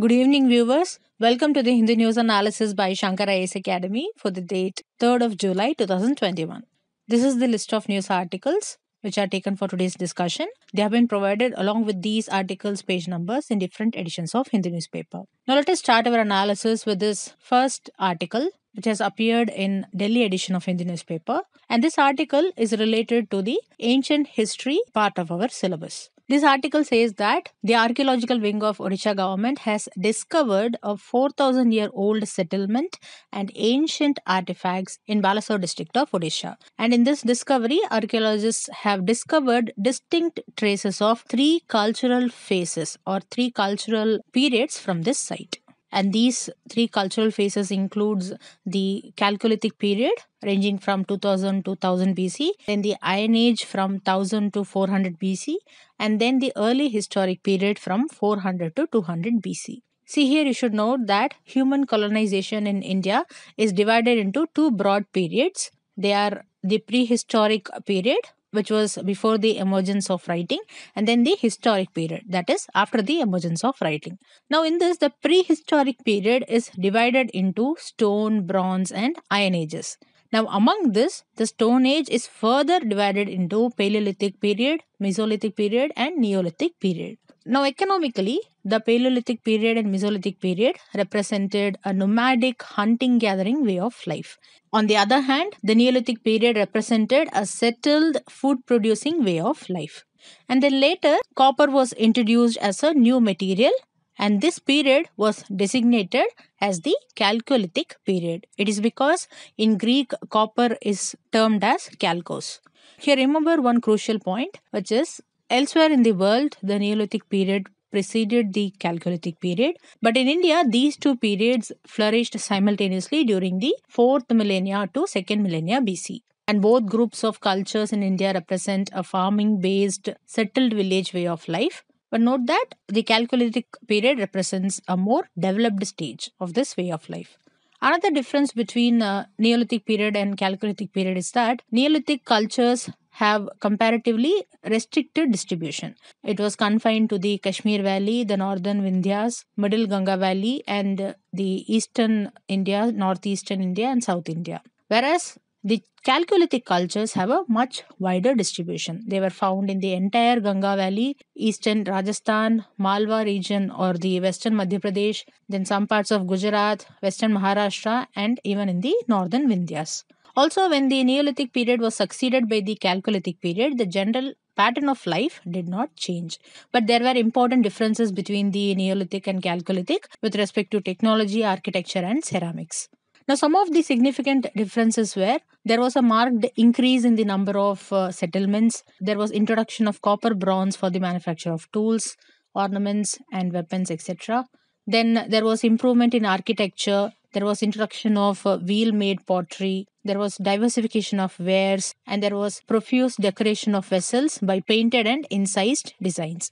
Good evening, viewers. Welcome to the Hindi News Analysis by Shankara Ace Academy for the date 3rd of July 2021. This is the list of news articles which are taken for today's discussion. They have been provided along with these articles' page numbers in different editions of Hindi newspaper. Now, let us start our analysis with this first article, which has appeared in Delhi edition of Hindi newspaper and this article is related to the ancient history part of our syllabus. This article says that the archaeological wing of Odisha government has discovered a 4000 year old settlement and ancient artifacts in Balasore district of Odisha. And in this discovery, archaeologists have discovered distinct traces of three cultural phases or three cultural periods from this site and these three cultural phases includes the calcolithic period ranging from 2000 to 1000 BC then the iron age from 1000 to 400 BC and then the early historic period from 400 to 200 BC See here you should note that human colonization in India is divided into two broad periods they are the prehistoric period which was before the emergence of writing, and then the historic period, that is, after the emergence of writing. Now, in this, the prehistoric period is divided into stone, bronze, and iron ages. Now, among this, the Stone Age is further divided into Paleolithic period, Mesolithic period, and Neolithic period. Now, economically, the Paleolithic period and Mesolithic period represented a nomadic hunting gathering way of life. On the other hand, the Neolithic period represented a settled food producing way of life. And then later, copper was introduced as a new material, and this period was designated as the Chalcolithic period. It is because in Greek, copper is termed as calcos. Here, remember one crucial point, which is Elsewhere in the world, the Neolithic period preceded the Chalcolithic period, but in India, these two periods flourished simultaneously during the 4th millennia to 2nd millennia BC. And both groups of cultures in India represent a farming based settled village way of life. But note that the Chalcolithic period represents a more developed stage of this way of life. Another difference between uh, Neolithic period and Chalcolithic period is that Neolithic cultures have comparatively restricted distribution. It was confined to the Kashmir Valley, the northern Vindhyas, middle Ganga Valley, and the eastern India, northeastern India, and south India. Whereas the Calculithic cultures have a much wider distribution. They were found in the entire Ganga Valley, eastern Rajasthan, Malwa region, or the western Madhya Pradesh, then some parts of Gujarat, western Maharashtra, and even in the northern Vindhyas. Also, when the Neolithic period was succeeded by the Calcolithic period, the general pattern of life did not change. But there were important differences between the Neolithic and Calcolithic with respect to technology, architecture, and ceramics. Now, some of the significant differences were there was a marked increase in the number of uh, settlements, there was introduction of copper bronze for the manufacture of tools, ornaments, and weapons, etc. Then there was improvement in architecture, there was introduction of uh, wheel-made pottery, there was diversification of wares, and there was profuse decoration of vessels by painted and incised designs.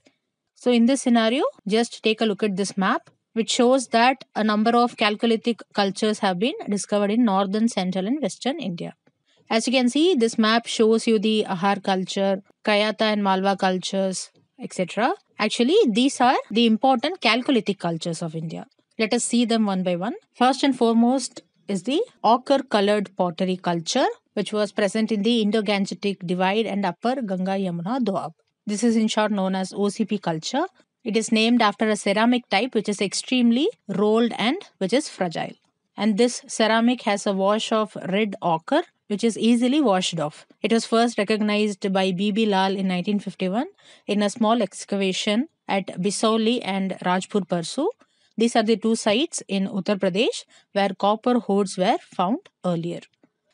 So, in this scenario, just take a look at this map, which shows that a number of calcolithic cultures have been discovered in northern, central, and western India. As you can see, this map shows you the Ahar culture, Kayata and Malwa cultures, etc. Actually, these are the important calcolithic cultures of India. Let us see them one by one. First and foremost, is the ochre colored pottery culture, which was present in the Indo Gangetic Divide and Upper Ganga Yamuna Doab. This is in short known as OCP culture. It is named after a ceramic type which is extremely rolled and which is fragile. And this ceramic has a wash of red ochre which is easily washed off. It was first recognized by B.B. Lal in 1951 in a small excavation at Bisauli and Rajpur Parsu these are the two sites in Uttar Pradesh where copper hoards were found earlier.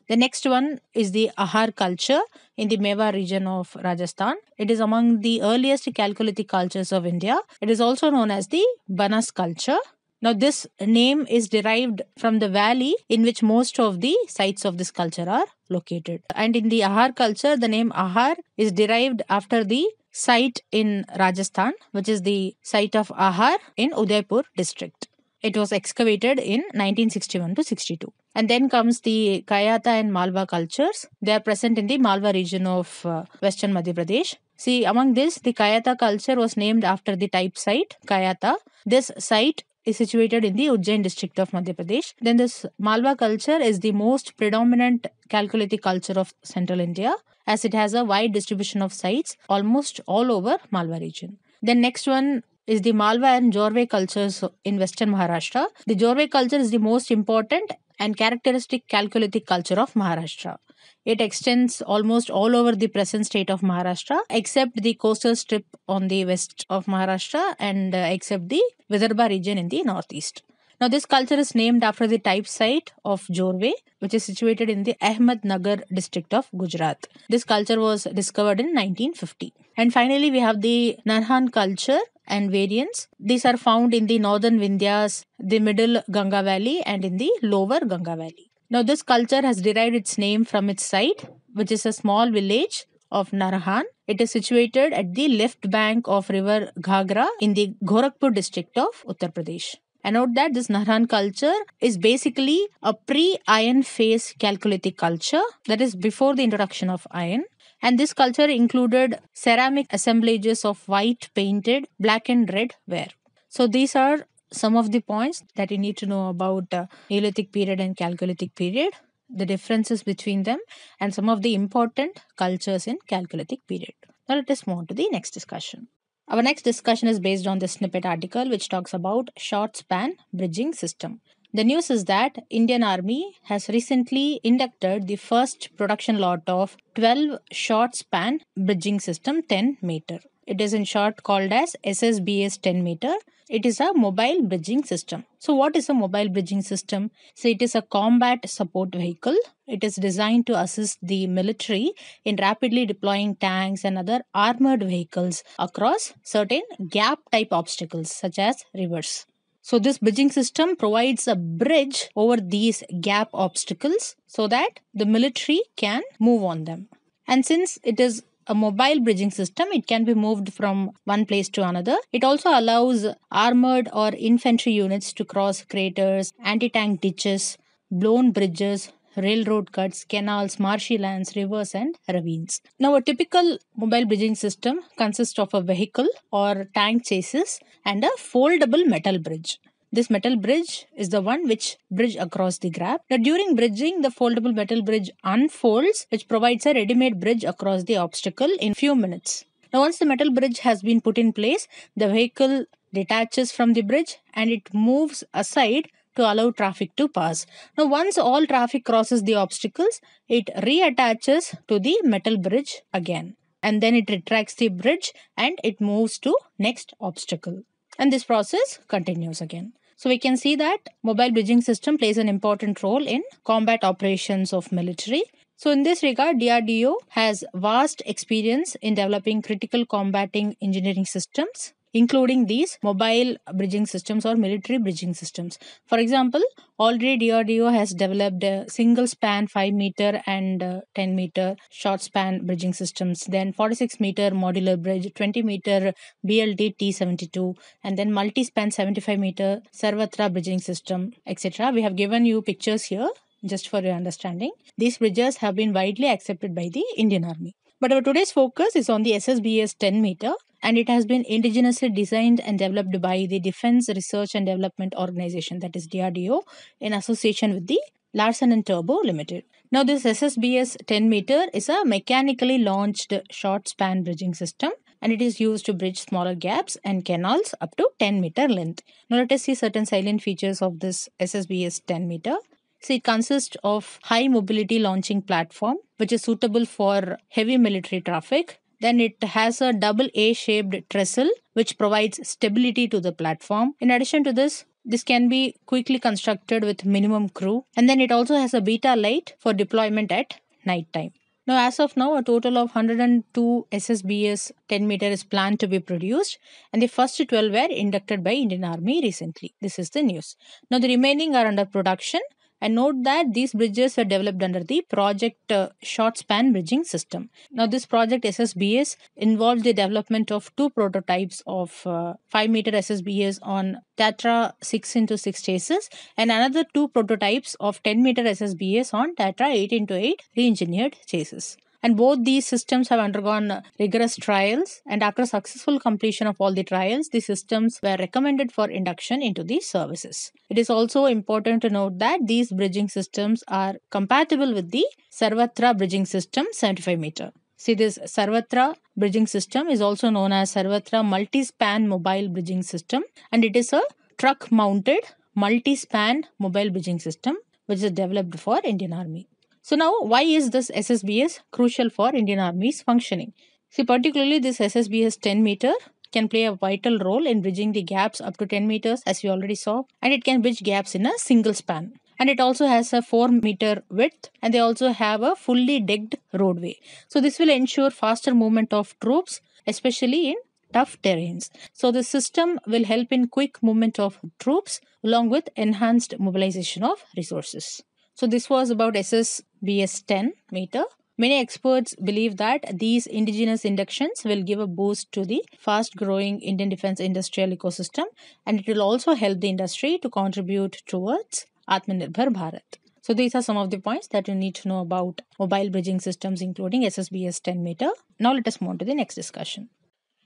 The next one is the Ahar culture in the Mewar region of Rajasthan. It is among the earliest calcolithic cultures of India. It is also known as the Banas culture. Now, this name is derived from the valley in which most of the sites of this culture are located. And in the Ahar culture, the name Ahar is derived after the site in Rajasthan, which is the site of Ahar in Udaipur district. It was excavated in 1961 to 62. And then comes the Kayata and Malwa cultures. They are present in the Malwa region of uh, western Madhya Pradesh. See, among this, the Kayata culture was named after the type site, Kayata. This site is situated in the Ujjain district of Madhya Pradesh. Then this Malwa culture is the most predominant calcolithic culture of central India as it has a wide distribution of sites almost all over Malwa region. Then next one is the Malwa and Jorve cultures in western Maharashtra. The Jorve culture is the most important and characteristic calcolithic culture of Maharashtra. It extends almost all over the present state of Maharashtra, except the coastal strip on the west of Maharashtra and uh, except the Vidarbha region in the northeast. Now, this culture is named after the type site of Jorve, which is situated in the Ahmednagar district of Gujarat. This culture was discovered in 1950. And finally, we have the Narhan culture and variants. These are found in the northern Vindhyas, the middle Ganga Valley, and in the lower Ganga Valley. Now, this culture has derived its name from its site, which is a small village of Narahan. It is situated at the left bank of river Ghagra in the Gorakhpur district of Uttar Pradesh. And note that this Narahan culture is basically a pre-iron phase calculitic culture that is before the introduction of iron. And this culture included ceramic assemblages of white painted, black and red ware. So these are some of the points that you need to know about uh, Neolithic period and Calcolithic period, the differences between them, and some of the important cultures in Calcolithic period. Now let us move on to the next discussion. Our next discussion is based on the snippet article which talks about short span bridging system. The news is that Indian Army has recently inducted the first production lot of 12 short span bridging system 10 meter. It is in short called as SSBS 10 meter. It is a mobile bridging system. So, what is a mobile bridging system? So, it is a combat support vehicle. It is designed to assist the military in rapidly deploying tanks and other armored vehicles across certain gap type obstacles such as rivers. So, this bridging system provides a bridge over these gap obstacles so that the military can move on them. And since it is a mobile bridging system. It can be moved from one place to another. It also allows armored or infantry units to cross craters, anti tank ditches, blown bridges, railroad cuts, canals, marshy lands, rivers, and ravines. Now, a typical mobile bridging system consists of a vehicle or tank chassis and a foldable metal bridge. This metal bridge is the one which bridge across the gap. Now during bridging, the foldable metal bridge unfolds which provides a ready-made bridge across the obstacle in few minutes. Now once the metal bridge has been put in place, the vehicle detaches from the bridge and it moves aside to allow traffic to pass. Now, once all traffic crosses the obstacles, it reattaches to the metal bridge again. And then it retracts the bridge and it moves to next obstacle and this process continues again. So we can see that mobile bridging system plays an important role in combat operations of military. So in this regard, DRDO has vast experience in developing critical combating engineering systems including these mobile bridging systems or military bridging systems. For example, already DRDO has developed single span 5 meter and uh, 10 meter short span bridging systems, then 46 meter modular bridge, 20 meter BLD T72, and then multi span 75 meter Sarvatra bridging system, etc. We have given you pictures here just for your understanding. These bridges have been widely accepted by the Indian Army. But our today's focus is on the SSBS 10 meter and it has been indigenously designed and developed by the Defense Research and Development Organization, that is DRDO, in association with the Larsen and Turbo Limited. Now, this SSBS 10 meter is a mechanically launched short span bridging system and it is used to bridge smaller gaps and canals up to 10 meter length. Now, let us see certain salient features of this SSBS 10 meter. So it consists of high mobility launching platform which is suitable for heavy military traffic then it has a double A shaped trestle which provides stability to the platform. In addition to this, this can be quickly constructed with minimum crew and then it also has a beta light for deployment at night time. Now, as of now, a total of 102 SSBS 10 meter is planned to be produced, and the first 12 were inducted by Indian Army recently. This is the news. Now, the remaining are under production, and note that these bridges were developed under the project uh, short span bridging system. Now, this project SSBS involved the development of two prototypes of uh, 5 meter SSBS on Tatra 6 into 6 chases and another two prototypes of 10 meter SSBS on Tatra 8 into 8 re engineered chases. And both these systems have undergone rigorous trials. And after successful completion of all the trials, the systems were recommended for induction into these services. It is also important to note that these bridging systems are compatible with the Sarvatra bridging system 75 meter. See, this Sarvatra bridging system is also known as Sarvatra multi-span mobile bridging system and it is a truck mounted multi-span mobile bridging system which is developed for Indian Army. So now why is this SSBS crucial for Indian Army's functioning? See particularly this SSBS 10 meter can play a vital role in bridging the gaps up to 10 meters as we already saw and it can bridge gaps in a single span and it also has a 4 meter width and they also have a fully decked roadway. So this will ensure faster movement of troops especially in tough terrains. So the system will help in quick movement of troops along with enhanced mobilization of resources. So this was about SSBS 10 meter. Many experts believe that these indigenous inductions will give a boost to the fast growing Indian defense industrial ecosystem and it will also help the industry to contribute towards Atmanirbhar Bharat. So these are some of the points that you need to know about mobile bridging systems including SSBS 10 meter. Now let us move on to the next discussion.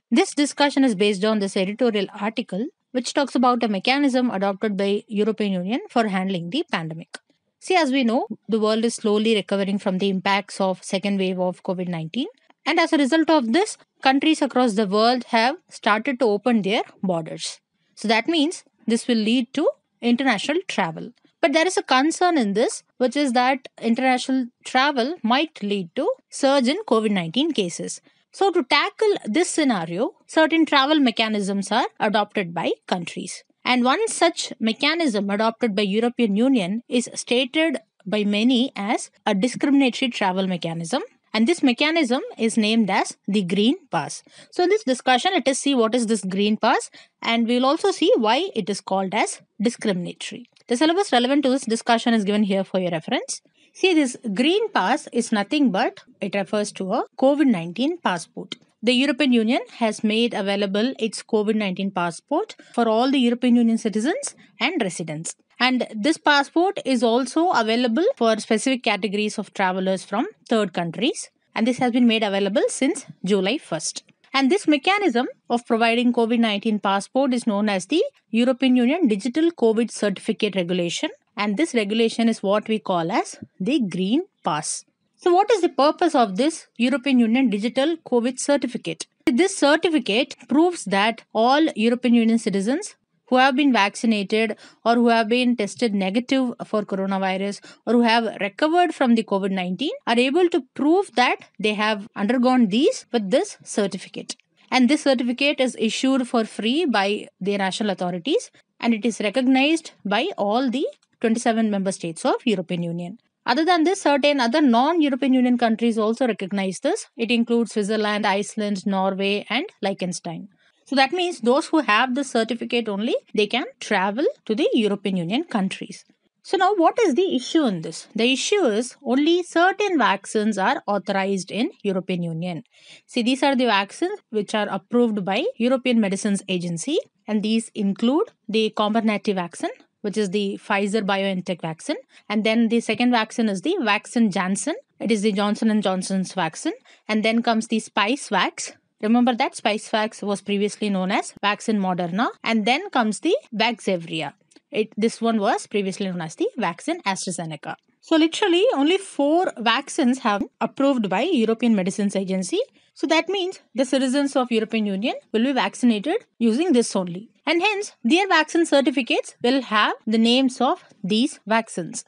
This discussion is based on this editorial article which talks about a mechanism adopted by European Union for handling the pandemic. See, as we know, the world is slowly recovering from the impacts of second wave of COVID-19. And as a result of this, countries across the world have started to open their borders. So that means this will lead to international travel. But there is a concern in this, which is that international travel might lead to surge in COVID-19 cases. So to tackle this scenario, certain travel mechanisms are adopted by countries. And one such mechanism adopted by European Union is stated by many as a discriminatory travel mechanism and this mechanism is named as the green pass so in this discussion let us see what is this green pass and we will also see why it is called as discriminatory the syllabus relevant to this discussion is given here for your reference see this green pass is nothing but it refers to a covid-19 passport the European Union has made available its COVID 19 passport for all the European Union citizens and residents. And this passport is also available for specific categories of travelers from third countries. And this has been made available since July 1st. And this mechanism of providing COVID 19 passport is known as the European Union Digital COVID Certificate Regulation. And this regulation is what we call as the Green Pass. So, what is the purpose of this European Union Digital COVID Certificate? This certificate proves that all European Union citizens who have been vaccinated or who have been tested negative for coronavirus or who have recovered from the COVID 19 are able to prove that they have undergone these with this certificate. And this certificate is issued for free by the national authorities and it is recognized by all the 27 member states of European Union. Other than this, certain other non European Union countries also recognize this. It includes Switzerland, Iceland, Norway, and Liechtenstein. So that means those who have this certificate only, they can travel to the European Union countries. So now what is the issue in this? The issue is only certain vaccines are authorized in European Union. See these are the vaccines which are approved by European Medicines Agency and these include the Comirnaty vaccine, which is the Pfizer BioNTech vaccine. And then the second vaccine is the Vaccine Janssen. It is the Johnson & Johnson's vaccine. And then comes the Spicevax. Remember that Spicevax was previously known as Vaccine Moderna. And then comes the Vaxzevria. It, this one was previously known as the Vaccine AstraZeneca. So literally only 4 vaccines have approved by European Medicines Agency. So that means the citizens of European Union will be vaccinated using this only. And hence their vaccine certificates will have the names of these vaccines.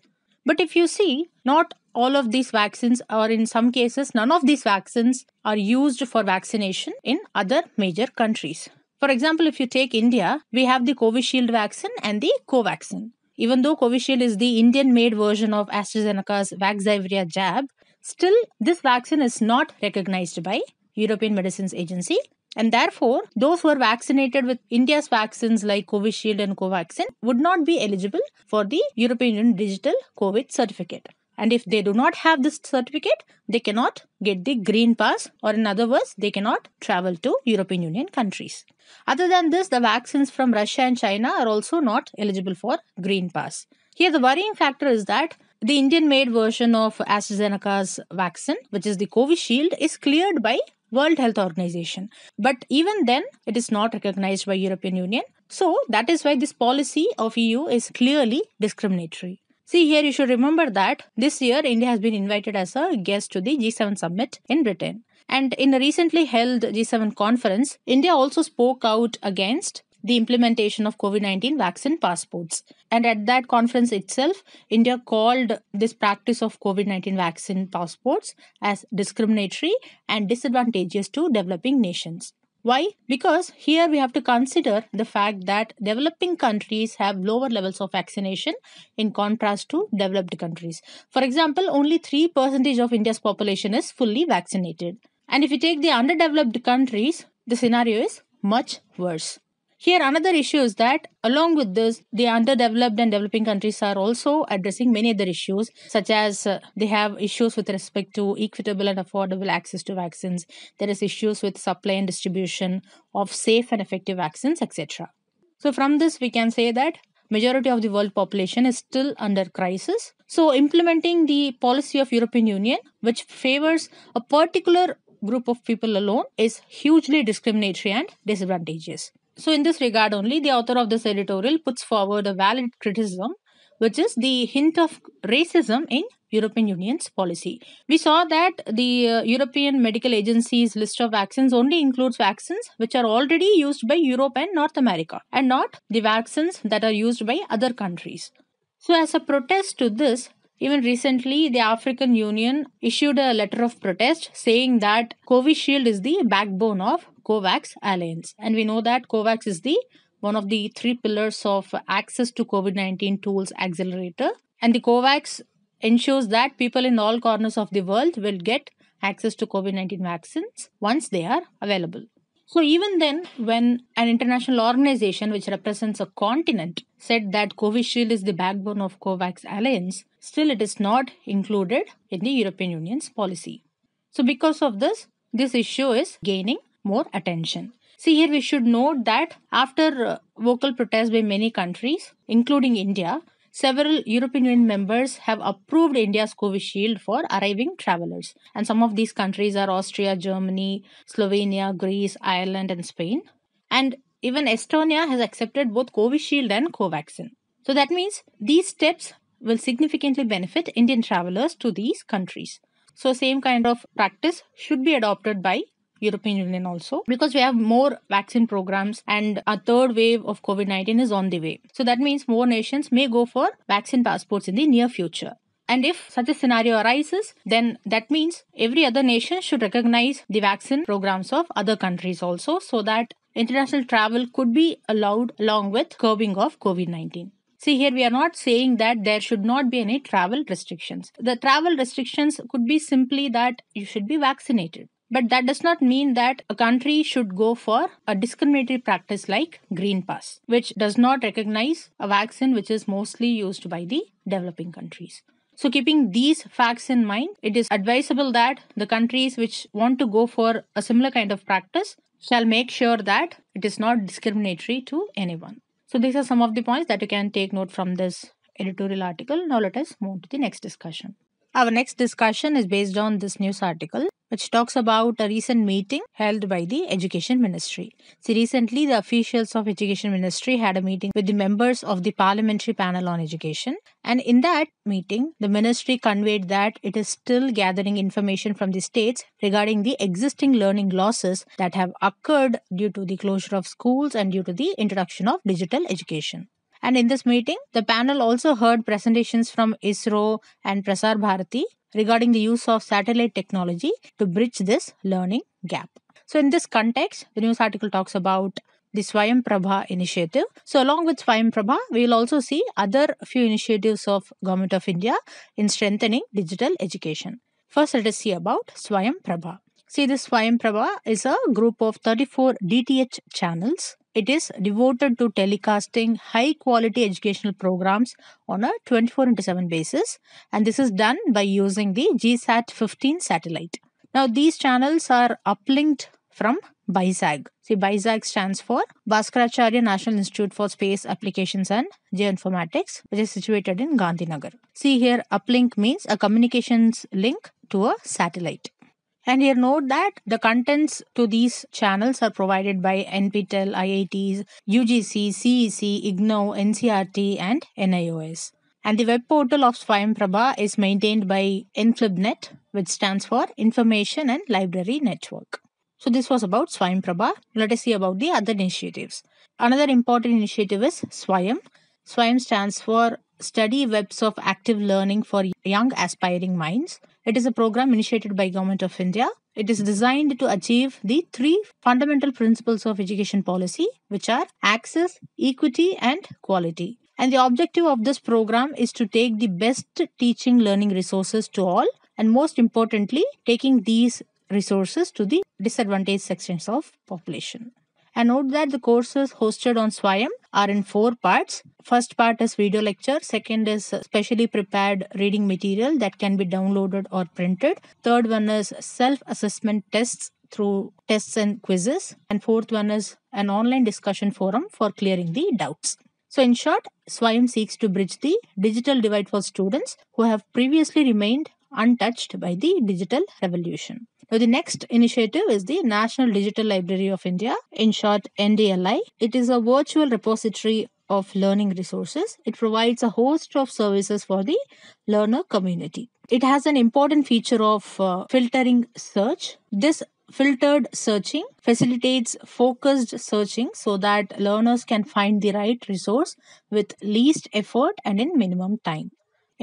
But if you see, not all of these vaccines, or in some cases, none of these vaccines are used for vaccination in other major countries. For example, if you take India, we have the Covishield vaccine and the Covaxin even though Covishield is the Indian made version of AstraZeneca's Vaxzevria jab, still this vaccine is not recognized by European Medicines Agency. And therefore, those who are vaccinated with India's vaccines like Covishield and Covaxin would not be eligible for the European Union Digital COVID Certificate. And if they do not have this certificate, they cannot get the green pass or in other words, they cannot travel to European Union countries. Other than this, the vaccines from Russia and China are also not eligible for green pass. Here, the worrying factor is that the Indian made version of AstraZeneca's vaccine, which is the Covishield, is cleared by World Health Organization. But even then, it is not recognized by European Union. So that is why this policy of EU is clearly discriminatory. See here, you should remember that this year India has been invited as a guest to the G7 summit in Britain. And in a recently held G7 conference, India also spoke out against the implementation of COVID 19 vaccine passports. And at that conference itself, India called this practice of COVID 19 vaccine passports as discriminatory and disadvantageous to developing nations. Why? Because here we have to consider the fact that developing countries have lower levels of vaccination in contrast to developed countries. For example, only 3% of India's population is fully vaccinated. And if you take the underdeveloped countries, the scenario is much worse. Here, another issue is that along with this, the underdeveloped and developing countries are also addressing many other issues, such as uh, they have issues with respect to equitable and affordable access to vaccines. There is issues with supply and distribution of safe and effective vaccines, etc. So, from this, we can say that majority of the world population is still under crisis. So, implementing the policy of European Union, which favors a particular group of people alone, is hugely discriminatory and disadvantageous. So, in this regard only, the author of this editorial puts forward a valid criticism, which is the hint of racism in European Union's policy. We saw that the uh, European Medical Agency's list of vaccines only includes vaccines which are already used by Europe and North America, and not the vaccines that are used by other countries. So, as a protest to this, even recently, the African Union issued a letter of protest saying that Shield is the backbone of COVAX Alliance. And we know that COVAX is the one of the three pillars of access to COVID 19 tools accelerator. And the COVAX ensures that people in all corners of the world will get access to COVID 19 vaccines once they are available. So, even then, when an international organization which represents a continent said that Shield is the backbone of COVAX alliance, still it is not included in the European Union's policy. So, because of this, this issue is gaining more attention. See here, we should note that after uh, vocal protests by many countries, including India, several European Union members have approved India's COVID shield for arriving travelers. And some of these countries are Austria, Germany, Slovenia, Greece, Ireland, and Spain. And even Estonia has accepted both COVID shield and Covaxin. So that means these steps will significantly benefit Indian travelers to these countries. So, same kind of practice should be adopted by European Union also because we have more vaccine programs and a third wave of COVID 19 is on the way. So that means more nations may go for vaccine passports in the near future. And if such a scenario arises, then that means every other nation should recognize the vaccine programs of other countries also so that international travel could be allowed along with curbing of COVID 19. See, here we are not saying that there should not be any travel restrictions. The travel restrictions could be simply that you should be vaccinated. But that does not mean that a country should go for a discriminatory practice like Green Pass, which does not recognize a vaccine which is mostly used by the developing countries. So, keeping these facts in mind, it is advisable that the countries which want to go for a similar kind of practice shall make sure that it is not discriminatory to anyone. So, these are some of the points that you can take note from this editorial article. Now, let us move to the next discussion. Our next discussion is based on this news article which talks about a recent meeting held by the Education Ministry. See, recently the officials of Education Ministry had a meeting with the members of the Parliamentary Panel on Education, and in that meeting, the ministry conveyed that it is still gathering information from the states regarding the existing learning losses that have occurred due to the closure of schools and due to the introduction of digital education. And in this meeting, the panel also heard presentations from ISRO and Prasar Bharati regarding the use of satellite technology to bridge this learning gap. So, in this context, the news article talks about the Swayam Prabha initiative. So, along with Swayam Prabha, we will also see other few initiatives of Government of India in strengthening digital education. First, let us see about Swayam Prabha. See, this Prava is a group of 34 DTH channels. It is devoted to telecasting high quality educational programs on a 24 into 7 basis, and this is done by using the GSAT 15 satellite. Now, these channels are uplinked from BISAG. See, BISAG stands for Bhaskaracharya National Institute for Space Applications and Geoinformatics, which is situated in Gandhinagar. See here, uplink means a communications link to a satellite. And here note that the contents to these channels are provided by NPTEL, IITs, UGC, CEC, IGNO, NCRT, and NIOS. And the web portal of Prabha is maintained by Inflibnet, which stands for Information and Library Network. So this was about Prabha. Let us see about the other initiatives. Another important initiative is Swayam, SWIME stands for Study Webs of Active Learning for Young Aspiring Minds. It is a program initiated by Government of India. It is designed to achieve the three fundamental principles of education policy, which are access, equity, and quality. And the objective of this program is to take the best teaching learning resources to all, and most importantly, taking these resources to the disadvantaged sections of population. And note that the courses hosted on Swayam are in four parts. First part is video lecture, second is specially prepared reading material that can be downloaded or printed. Third one is self-assessment tests through tests and quizzes. And fourth one is an online discussion forum for clearing the doubts. So, in short, Swayam seeks to bridge the digital divide for students who have previously remained untouched by the digital revolution. Now, the next initiative is the National Digital Library of India, in short, NDLI. It is a virtual repository of learning resources. It provides a host of services for the learner community. It has an important feature of uh, filtering search. This filtered searching facilitates focused searching so that learners can find the right resource with least effort and in minimum time.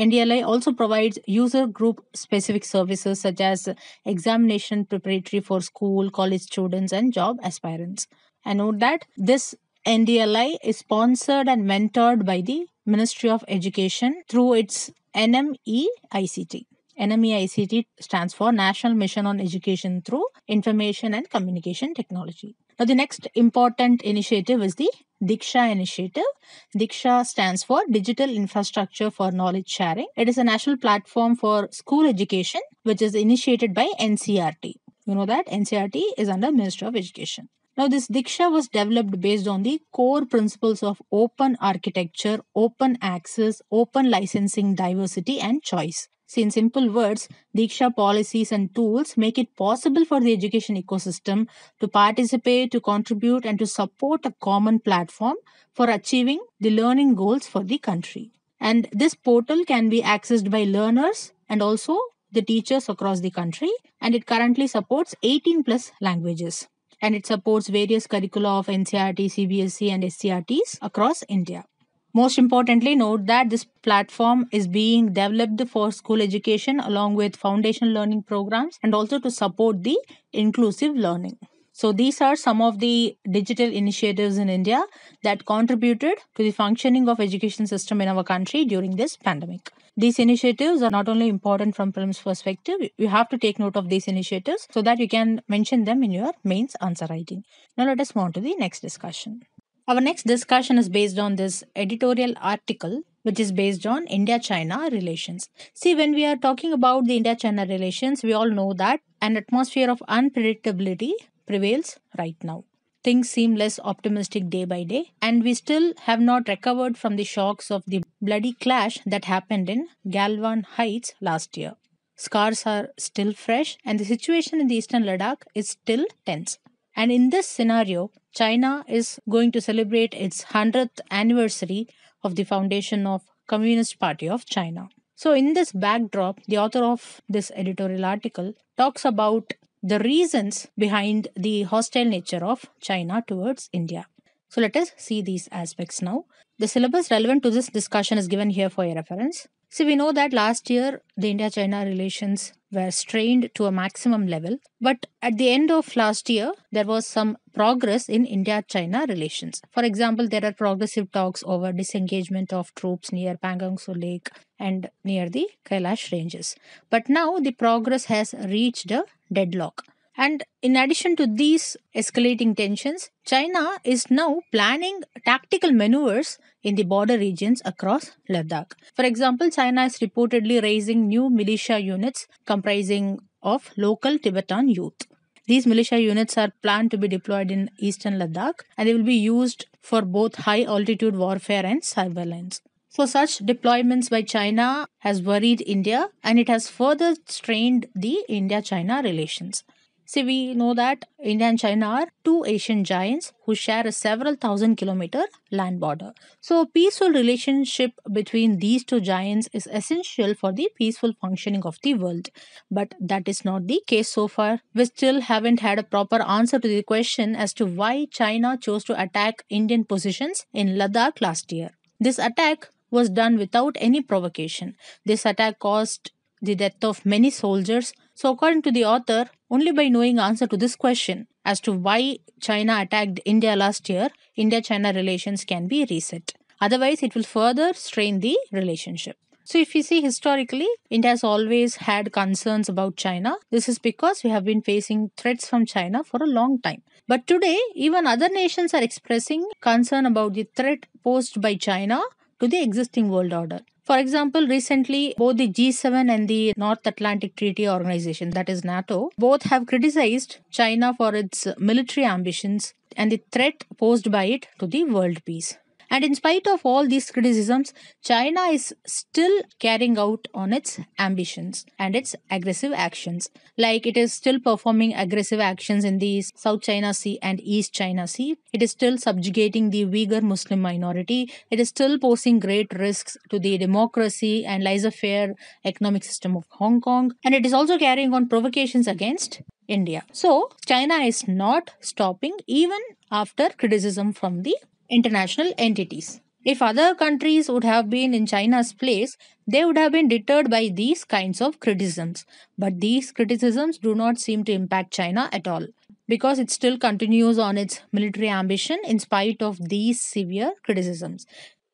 NDLI also provides user group specific services such as examination preparatory for school, college students, and job aspirants. And note that this NDLI is sponsored and mentored by the Ministry of Education through its NME ICT. NMEICT stands for National Mission on Education through Information and Communication Technology. Now, the next important initiative is the Diksha Initiative. Diksha stands for Digital Infrastructure for Knowledge Sharing. It is a national platform for school education, which is initiated by NCRT. You know that NCRT is under Ministry of Education. Now, this Diksha was developed based on the core principles of open architecture, open access, open licensing, diversity, and choice. See, in simple words, Diksha policies and tools make it possible for the education ecosystem to participate, to contribute, and to support a common platform for achieving the learning goals for the country. And this portal can be accessed by learners and also the teachers across the country. And it currently supports 18 plus languages. And it supports various curricula of NCRT, CBSE, and SCRTs across India. Most importantly, note that this platform is being developed for school education along with foundational learning programs and also to support the inclusive learning. So, these are some of the digital initiatives in India that contributed to the functioning of education system in our country during this pandemic. These initiatives are not only important from prelims perspective, you have to take note of these initiatives so that you can mention them in your mains answer writing. Now, let us move on to the next discussion. Our next discussion is based on this editorial article, which is based on India China relations. See, when we are talking about the India China relations, we all know that an atmosphere of unpredictability prevails right now. Things seem less optimistic day by day, and we still have not recovered from the shocks of the bloody clash that happened in Galwan Heights last year. Scars are still fresh, and the situation in the eastern Ladakh is still tense. And in this scenario, China is going to celebrate its 100th anniversary of the foundation of Communist Party of China. So in this backdrop, the author of this editorial article talks about the reasons behind the hostile nature of China towards India. So let us see these aspects now. The syllabus relevant to this discussion is given here for your reference. So we know that last year the India China relations were strained to a maximum level, but at the end of last year there was some progress in India China relations. For example, there are progressive talks over disengagement of troops near Pangangso Lake and near the Kailash ranges. But now the progress has reached a deadlock. And in addition to these escalating tensions, China is now planning tactical maneuvers in the border regions across Ladakh. For example, China is reportedly raising new militia units comprising of local Tibetan youth. These militia units are planned to be deployed in eastern Ladakh and they will be used for both high altitude warfare and surveillance. So such deployments by China has worried India and it has further strained the India China relations. See, we know that India and China are two Asian giants who share a several thousand kilometer land border. So, a peaceful relationship between these two giants is essential for the peaceful functioning of the world. But that is not the case so far. We still haven't had a proper answer to the question as to why China chose to attack Indian positions in Ladakh last year. This attack was done without any provocation. This attack caused the death of many soldiers. So, according to the author, only by knowing answer to this question as to why China attacked India last year, India-China relations can be reset. Otherwise, it will further strain the relationship. So, if you see historically, India has always had concerns about China. This is because we have been facing threats from China for a long time. But today, even other nations are expressing concern about the threat posed by China to the existing world order. For example, recently both the G7 and the North Atlantic Treaty Organization, that is NATO, both have criticized China for its military ambitions and the threat posed by it to the world peace. And in spite of all these criticisms, China is still carrying out on its ambitions and its aggressive actions. Like it is still performing aggressive actions in the South China Sea and East China Sea. It is still subjugating the Uyghur Muslim minority. It is still posing great risks to the democracy and laissez-faire economic system of Hong Kong. And it is also carrying on provocations against India. So China is not stopping even after criticism from the international entities. If other countries would have been in China's place, they would have been deterred by these kinds of criticisms. But these criticisms do not seem to impact China at all because it still continues on its military ambition in spite of these severe criticisms.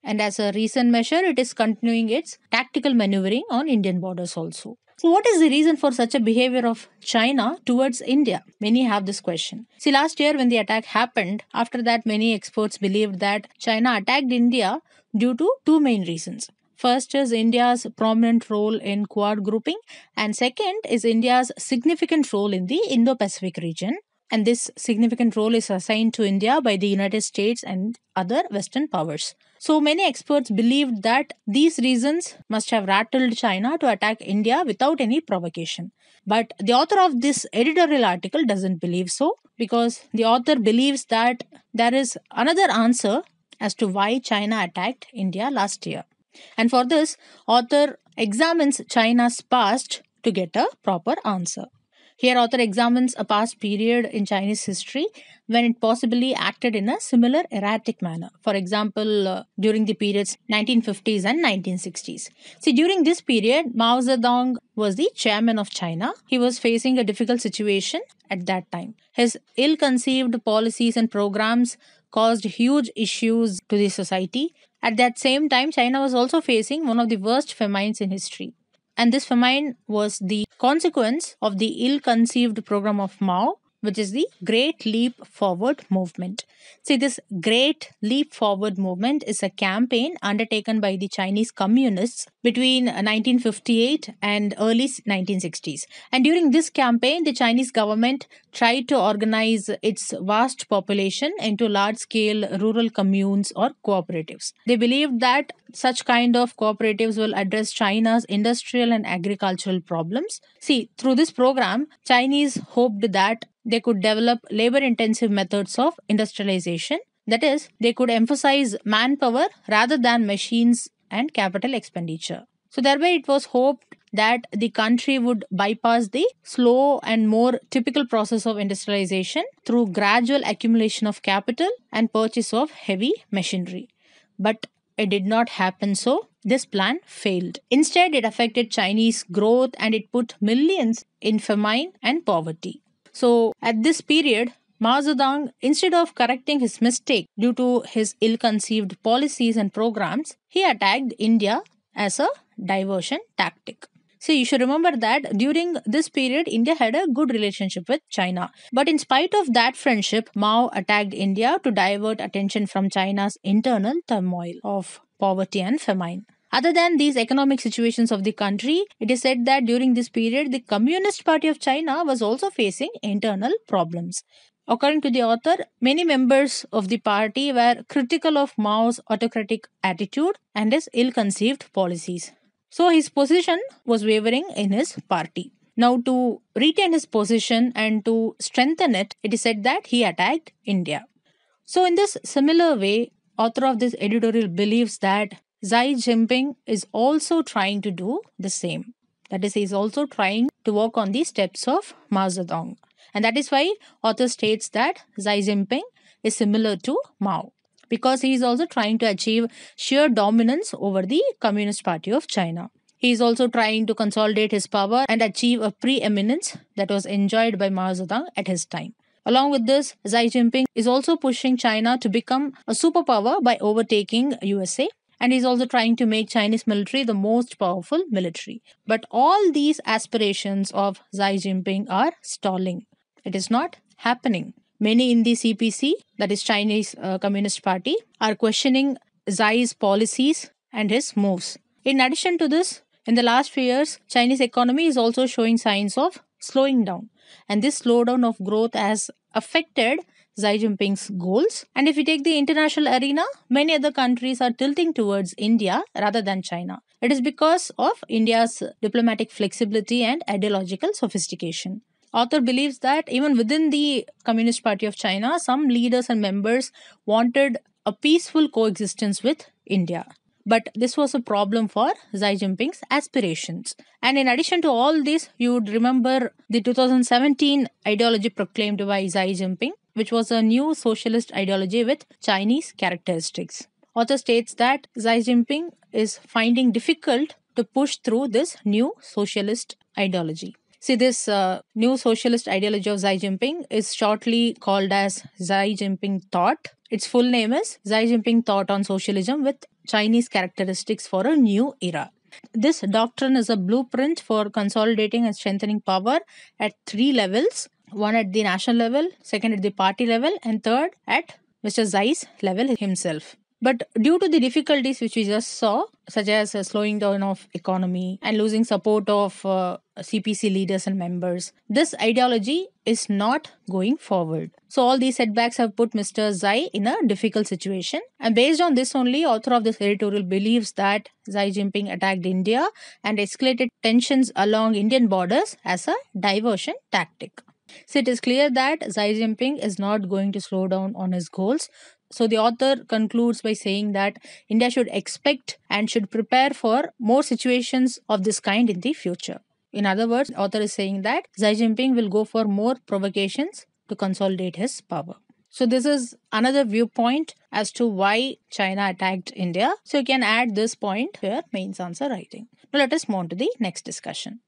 And as a recent measure, it is continuing its tactical maneuvering on Indian borders also. So, what is the reason for such a behavior of China towards India? Many have this question. See, last year when the attack happened, after that, many experts believed that China attacked India due to two main reasons. First is India's prominent role in Quad grouping, and second is India's significant role in the Indo Pacific region and this significant role is assigned to India by the United States and other Western powers. So many experts believed that these reasons must have rattled China to attack India without any provocation. But the author of this editorial article doesn't believe so because the author believes that there is another answer as to why China attacked India last year. And for this, author examines China's past to get a proper answer. Here, author examines a past period in Chinese history when it possibly acted in a similar erratic manner. For example, uh, during the periods 1950s and 1960s. See, during this period, Mao Zedong was the chairman of China. He was facing a difficult situation at that time. His ill conceived policies and programs caused huge issues to the society. At that same time, China was also facing one of the worst famines in history. And this famine was the consequence of the ill conceived program of Mao, which is the Great Leap Forward movement. See, this Great Leap Forward movement is a campaign undertaken by the Chinese communists between 1958 and early 1960s. And during this campaign, the Chinese government tried to organize its vast population into large scale rural communes or cooperatives. They believed that such kind of cooperatives will address China's industrial and agricultural problems. See, through this program, Chinese hoped that they could develop labor intensive methods of industrialization. That is, they could emphasize manpower rather than machines and capital expenditure. So, thereby, it was hoped that the country would bypass the slow and more typical process of industrialization through gradual accumulation of capital and purchase of heavy machinery. But it did not happen so. This plan failed. Instead, it affected Chinese growth and it put millions in famine and poverty. So, at this period, Mao Zedong, instead of correcting his mistake due to his ill conceived policies and programs, he attacked India as a diversion tactic. So you should remember that during this period, India had a good relationship with China. But in spite of that friendship, Mao attacked India to divert attention from China's internal turmoil of poverty and famine. Other than these economic situations of the country, it is said that during this period, the Communist Party of China was also facing internal problems. According to the author, many members of the party were critical of Mao's autocratic attitude and his ill conceived policies. So his position was wavering in his party. Now, to retain his position and to strengthen it, it is said that he attacked India. So, in this similar way, author of this editorial believes that Xi Jinping is also trying to do the same. That is, he is also trying to walk on the steps of Mao Zedong. And that is why author states that Xi Jinping is similar to Mao because he is also trying to achieve sheer dominance over the Communist Party of China. He is also trying to consolidate his power and achieve a preeminence that was enjoyed by Mao Zedong at his time. Along with this, Xi Jinping is also pushing China to become a superpower by overtaking USA and he's also trying to make Chinese military the most powerful military. But all these aspirations of Xi Jinping are stalling. It is not happening. Many in the CPC, that is Chinese uh, Communist Party, are questioning Xi's policies and his moves. In addition to this, in the last few years, Chinese economy is also showing signs of slowing down. And this slowdown of growth has affected Xi Jinping's goals. And if you take the international arena, many other countries are tilting towards India rather than China. It is because of India's diplomatic flexibility and ideological sophistication. Author believes that even within the Communist Party of China, some leaders and members wanted a peaceful coexistence with India. But this was a problem for Xi Jinping's aspirations. And in addition to all this, you would remember the 2017 ideology proclaimed by Xi Jinping, which was a new socialist ideology with Chinese characteristics. Author states that Xi Jinping is finding difficult to push through this new socialist ideology. See, this uh, new socialist ideology of Xi Jinping is shortly called as Xi Jinping thought. Its full name is Xi Jinping Thought on Socialism with Chinese Characteristics for a New Era. This doctrine is a blueprint for consolidating and strengthening power at three levels one at the national level, second at the party level, and third at Mr. Xi's level himself. But due to the difficulties which we just saw, such as a uh, slowing down of economy and losing support of uh, CPC leaders and members, this ideology is not going forward. So all these setbacks have put Mr. Xi in a difficult situation. And based on this only, author of this editorial believes that Xi Jinping attacked India and escalated tensions along Indian borders as a diversion tactic. So it is clear that Xi Jinping is not going to slow down on his goals so the author concludes by saying that India should expect and should prepare for more situations of this kind in the future. In other words, the author is saying that Xi Jinping will go for more provocations to consolidate his power. So this is another viewpoint as to why China attacked India. So you can add this point to your mains answer writing. Now let us move on to the next discussion.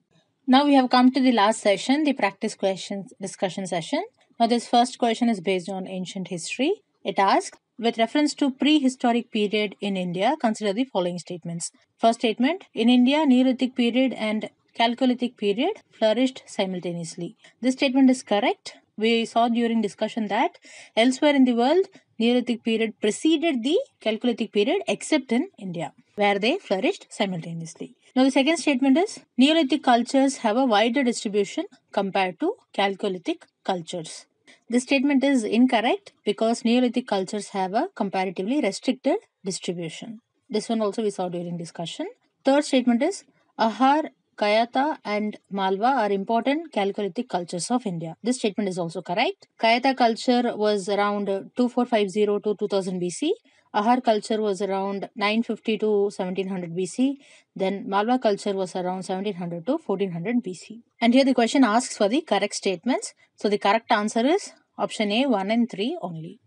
Now we have come to the last session, the practice questions discussion session. Now this first question is based on ancient history it asks, with reference to prehistoric period in India, consider the following statements. First statement, in India, Neolithic period and Chalcolithic period flourished simultaneously. This statement is correct. We saw during discussion that elsewhere in the world, Neolithic period preceded the Chalcolithic period except in India, where they flourished simultaneously. Now, the second statement is Neolithic cultures have a wider distribution compared to Chalcolithic cultures. This statement is incorrect because Neolithic cultures have a comparatively restricted distribution. This one also we saw during discussion. Third statement is Ahar, Kayatha and Malwa are important Chalcolithic cultures of India. This statement is also correct. Kayatha culture was around 2450 to 2000 BC Ahar culture was around 950 to 1700 BC. Then Malwa culture was around 1700 to 1400 BC. And here the question asks for the correct statements. So the correct answer is option A 1 and 3 only.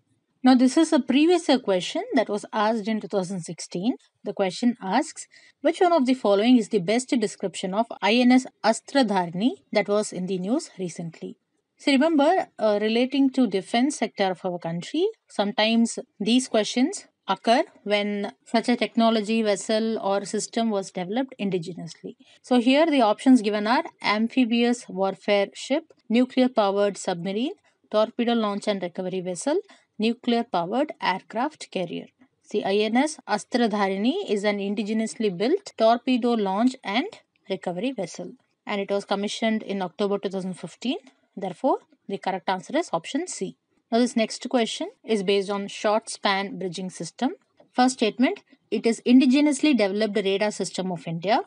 Now, this is a previous question that was asked in 2016. The question asks, which one of the following is the best description of INS Astradharni that was in the news recently? So, remember, uh, relating to defense sector of our country, sometimes these questions occur when such a technology, vessel, or system was developed indigenously. So, here the options given are amphibious warfare ship, nuclear powered submarine, torpedo launch and recovery vessel, nuclear powered aircraft carrier. The INS Astradharini is an indigenously built torpedo launch and recovery vessel and it was commissioned in October 2015. Therefore, the correct answer is option C. Now this next question is based on short span bridging system. First statement, it is indigenously developed radar system of India.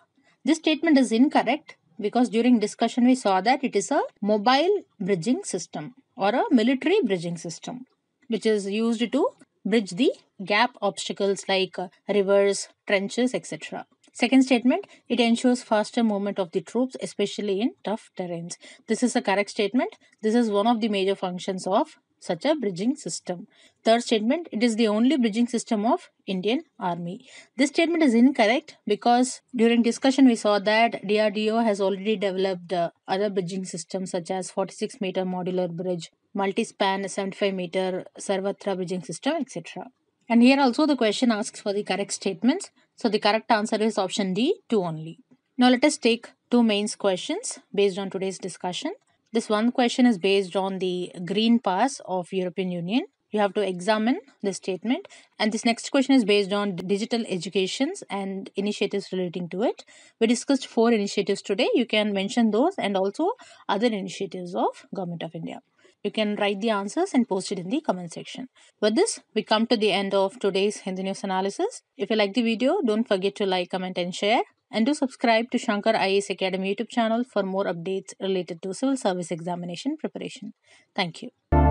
This statement is incorrect because during discussion we saw that it is a mobile bridging system or a military bridging system which is used to bridge the gap obstacles like uh, rivers, trenches, etc. Second statement, it ensures faster movement of the troops, especially in tough terrains. This is a correct statement. This is one of the major functions of such a bridging system. Third statement, it is the only bridging system of Indian Army. This statement is incorrect because during discussion we saw that DRDO has already developed uh, other bridging systems such as 46 meter modular bridge, multi-span 75 meter Sarvatra bridging system, etc. And here also the question asks for the correct statements. So the correct answer is option D, 2 only. Now let us take two mains questions based on today's discussion. This one question is based on the green pass of European Union. You have to examine the statement. And this next question is based on digital educations and initiatives relating to it. We discussed four initiatives today. You can mention those and also other initiatives of Government of India. You can write the answers and post it in the comment section. With this, we come to the end of today's Hindi News analysis. If you like the video, don't forget to like, comment and share and do subscribe to Shankar IAS Academy YouTube channel for more updates related to civil service examination preparation. Thank you.